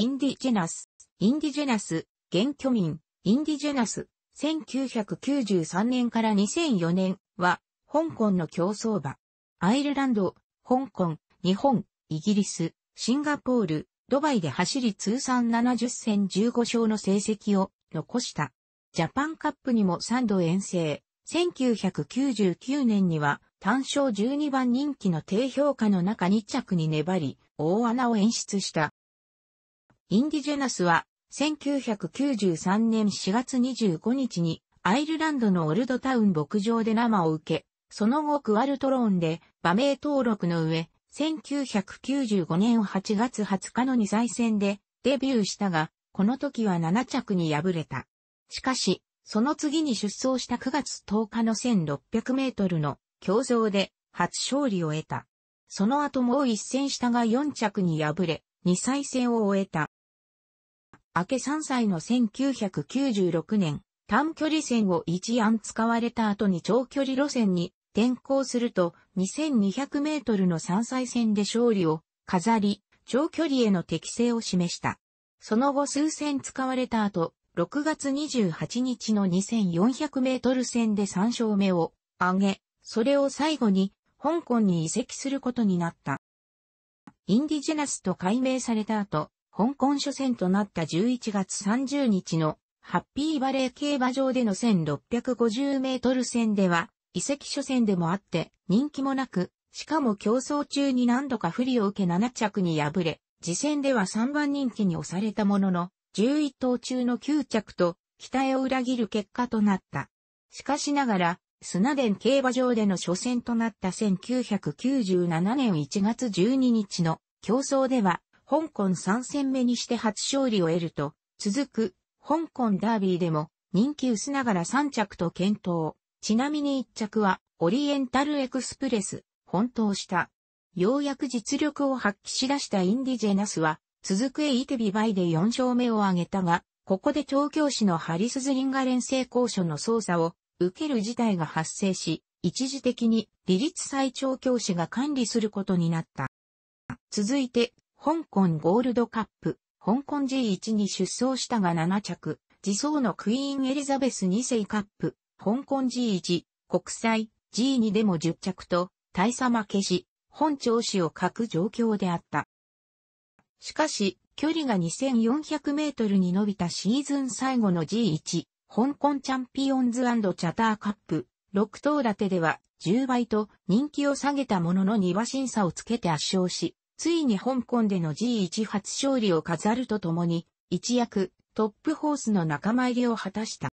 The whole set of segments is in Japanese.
インディジェナス、インディジェナス、現居民、インディジェナス、1993年から2004年は、香港の競争馬。アイルランド、香港、日本、イギリス、シンガポール、ドバイで走り通算70戦15勝の成績を残した。ジャパンカップにも3度遠征。1999年には単勝12番人気の低評価の中2着に粘り、大穴を演出したインディジェナスは、1993年4月25日に、アイルランドのオルドタウン牧場で生を受け、その後クワルトローンで、馬名登録の上、1995年8月20日の2歳戦で、デビューしたが、この時は7着に敗れた。しかし、その次に出走した9月10日の1600メートルの競争で初勝利を得た。その後もう一戦したが4着に敗れ、2歳戦を終えた。明け3歳の1996年、短距離線を一案使われた後に長距離路線に転向すると2200メートルの3歳線で勝利を飾り、長距離への適性を示した。その後数戦使われた後、6月28日の2400メートル戦で3勝目を挙げ、それを最後に香港に移籍することになった。インディジェナスと改名された後、香港初戦となった11月30日のハッピーバレー競馬場での1650メートル戦では、遺跡初戦でもあって人気もなく、しかも競争中に何度か不利を受け7着に敗れ、次戦では3番人気に押されたものの、11頭中の9着と、期待を裏切る結果となった。しかしながら、スナデン競馬場での初戦となった1997年1月12日の競争では、香港3戦目にして初勝利を得ると、続く、香港ダービーでも、人気薄ながら3着と検討。ちなみに1着は、オリエンタルエクスプレス、本当した。ようやく実力を発揮しだしたインディジェナスは、続くエイテビバイで4勝目を挙げたが、ここで調教師のハリスズリンガ連成交渉の捜査を受ける事態が発生し、一時的に理立再調教師が管理することになった。続いて、香港ゴールドカップ、香港 G1 に出走したが7着、自走のクイーンエリザベス2世カップ、香港 G1、国際 G2 でも10着と、大差負けし、本調子を欠く状況であった。しかし、距離が2400メートルに伸びたシーズン最後の G1、香港チャンピオンズチャターカップ、6頭立てでは10倍と人気を下げたものの2馬審査をつけて圧勝し、ついに香港での G1 初勝利を飾るとともに、一躍トップホースの仲間入りを果たした。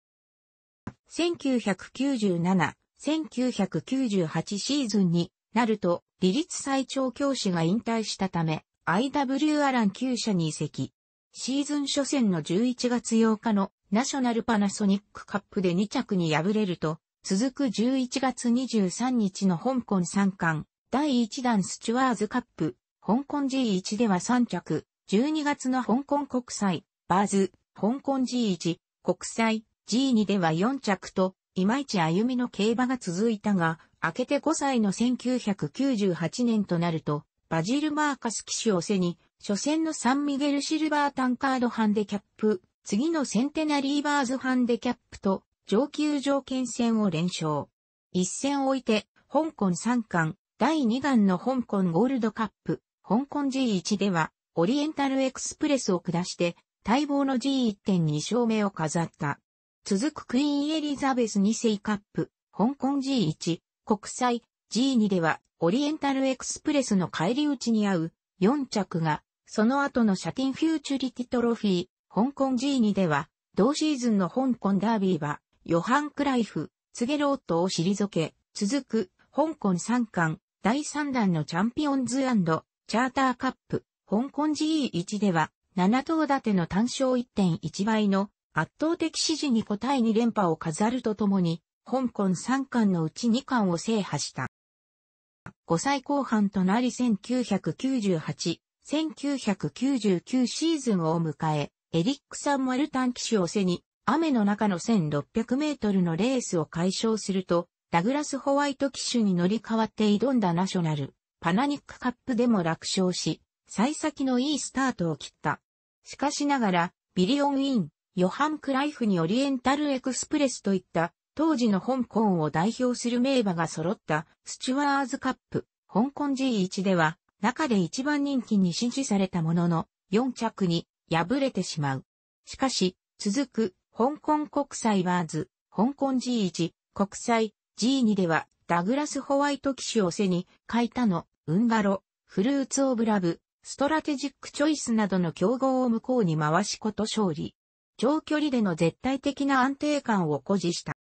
1997、1998シーズンになると、理立最長教師が引退したため、IW アラン9社に移籍。シーズン初戦の11月8日のナショナルパナソニックカップで2着に敗れると、続く11月23日の香港三冠、第1弾スチュワーズカップ、香港 G1 では3着、12月の香港国際、バーズ、香港 G1、国際、G2 では4着と、いまいち歩みの競馬が続いたが、明けて5歳の1998年となると、バジル・マーカス騎手を背に、初戦のサンミゲル・シルバータンカードハンデキャップ、次のセンテナリーバーズハンデキャップと、上級条件戦を連勝。一戦を置いて、香港3冠、第2弾の香港ゴールドカップ、香港 G1 では、オリエンタルエクスプレスを下して、待望の G1.2 勝目を飾った。続くクイーンエリザベス2世カップ、香港 G1、国際 G2 では、オリエンタルエクスプレスの帰り討ちに合う4着が、その後のシャティンフューチュリティトロフィー、香港 G2 では、同シーズンの香港ダービーは、ヨハン・クライフ、ツゲロートを退け、続く、香港3冠、第3弾のチャンピオンズチャーターカップ、香港 GE1 では、7頭立ての単勝1.1倍の圧倒的支持に応え2連覇を飾るとともに、香港3冠のうち2冠を制覇した。5歳後半となり1998、1999シーズンを迎え、エリック・サン・マルタン騎手を背に、雨の中の1600メートルのレースを解消すると、ダグラス・ホワイト騎手に乗り換わって挑んだナショナル、パナニックカップでも楽勝し、幸先のいいスタートを切った。しかしながら、ビリオン・イン、ヨハン・クライフにオリエンタル・エクスプレスといった、当時の香港を代表する名馬が揃ったスチュワーズカップ、香港 G1 では、中で一番人気に支持されたものの、4着に敗れてしまう。しかし、続く、香港国際バーズ、香港 G1、国際 G2 では、ダグラス・ホワイト騎手を背に、書いたのウンガロ、フルーツオブラブ、ストラテジックチョイスなどの競合を向こうに回しこと勝利。長距離での絶対的な安定感を誇示した。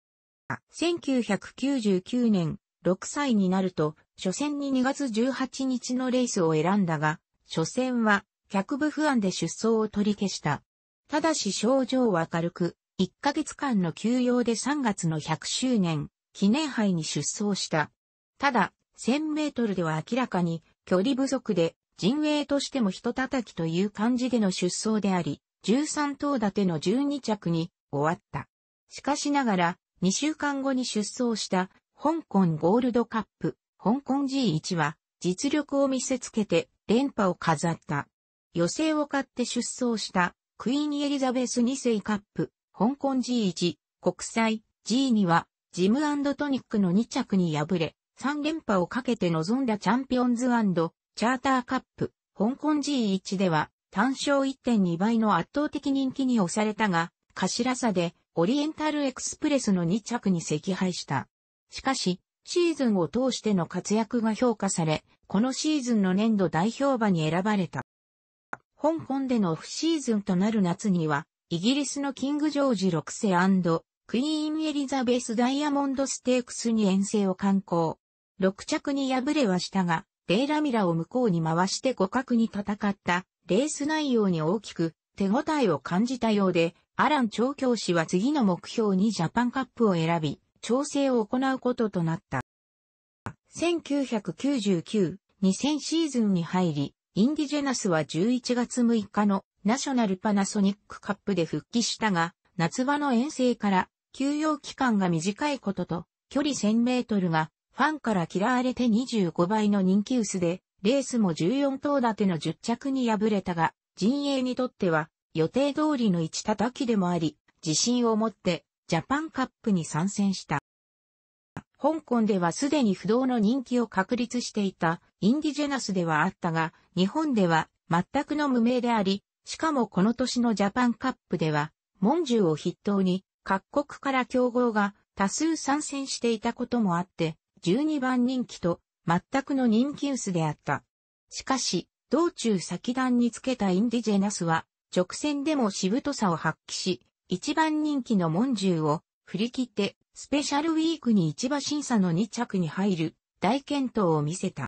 1999年、6歳になると、初戦に2月18日のレースを選んだが、初戦は、脚部不安で出走を取り消した。ただし症状は軽く、1ヶ月間の休養で3月の100周年、記念杯に出走した。ただ、1000メートルでは明らかに距離不足で陣営としても人叩きという感じでの出走であり、13頭立ての12着に終わった。しかしながら、2週間後に出走した香港ゴールドカップ、香港 G1 は実力を見せつけて連覇を飾った。予選を買って出走したクイーンエリザベス2世カップ、香港 G1、国際 G2 はジムトニックの2着に敗れ、3連覇をかけて臨んだチャンピオンズチャーターカップ、香港 G1 では単勝1.2倍の圧倒的人気に押されたが、頭差でオリエンタルエクスプレスの2着に惜敗した。しかし、シーズンを通しての活躍が評価され、このシーズンの年度代表馬に選ばれた。香港でのオフシーズンとなる夏には、イギリスのキング・ジョージ6世クイーン・エリザベス・ダイヤモンド・ステークスに遠征を観光。6着に敗れはしたが、デイラミラを向こうに回して互角に戦った、レース内容に大きく手応えを感じたようで、アラン調教師は次の目標にジャパンカップを選び、調整を行うこととなった。1999-2000シーズンに入り、インディジェナスは11月6日のナショナルパナソニックカップで復帰したが、夏場の遠征から休養期間が短いことと、距離1000メートルがファンから嫌われて25倍の人気薄で、レースも14頭立ての10着に敗れたが、陣営にとっては予定通りの一叩きでもあり、自信を持ってジャパンカップに参戦した。香港ではすでに不動の人気を確立していたインディジェナスではあったが、日本では全くの無名であり、しかもこの年のジャパンカップでは、モンジュを筆頭に各国から競合が多数参戦していたこともあって、12番人気と全くの人気薄であった。しかし、道中先段につけたインディジェナスは、直線でもしぶとさを発揮し、1番人気のモンジューを振り切って、スペシャルウィークに一場審査の2着に入る大健闘を見せた。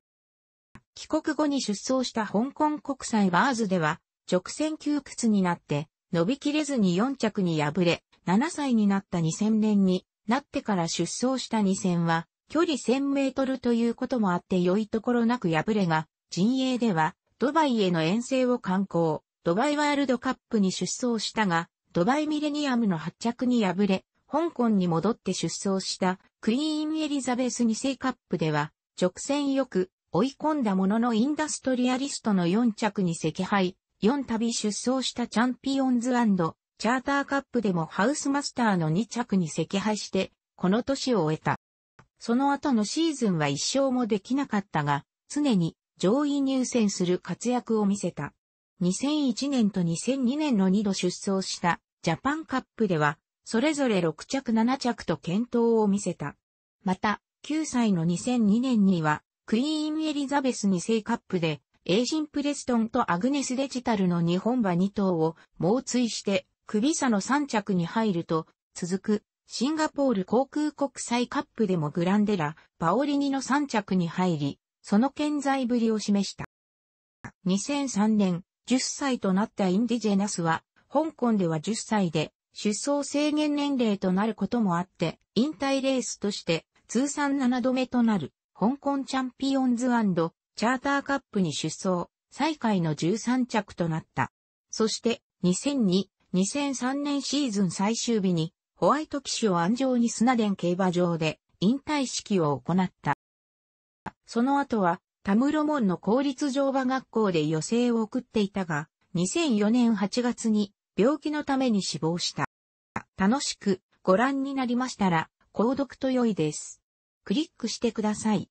帰国後に出走した香港国際バーズでは、直線窮屈になって、伸びきれずに4着に敗れ、7歳になった2000年になってから出走した2 0は、距離1000メートルということもあって良いところなく敗れが、陣営では、ドバイへの遠征を観光、ドバイワールドカップに出走したが、ドバイミレニアムの発着に敗れ、香港に戻って出走したクイーンエリザベス2世カップでは、直線よく追い込んだもののインダストリアリストの4着に赤敗、4度出走したチャンピオンズチャーターカップでもハウスマスターの2着に赤敗して、この年を終えた。その後のシーズンは一勝もできなかったが、常に上位入選する活躍を見せた。2001年と2002年の2度出走したジャパンカップでは、それぞれ6着7着と健闘を見せた。また、9歳の2002年には、クイーンエリザベス2世カップで、エイジンプレストンとアグネスデジタルの日本馬2頭を猛追して、首差の3着に入ると、続くシンガポール航空国際カップでもグランデラ、パオリニの3着に入り、その健在ぶりを示した。2003年、10歳となったインディジェナスは、香港では10歳で、出走制限年齢となることもあって、引退レースとして、通算7度目となる、香港チャンピオンズチャーターカップに出走、最下位の13着となった。そして、2002、2003年シーズン最終日に、ホワイト騎手を安城に砂田競馬場で引退式を行った。その後は、田室門の公立乗馬学校で余生を送っていたが、2004年8月に病気のために死亡した。楽しくご覧になりましたら、購読と良いです。クリックしてください。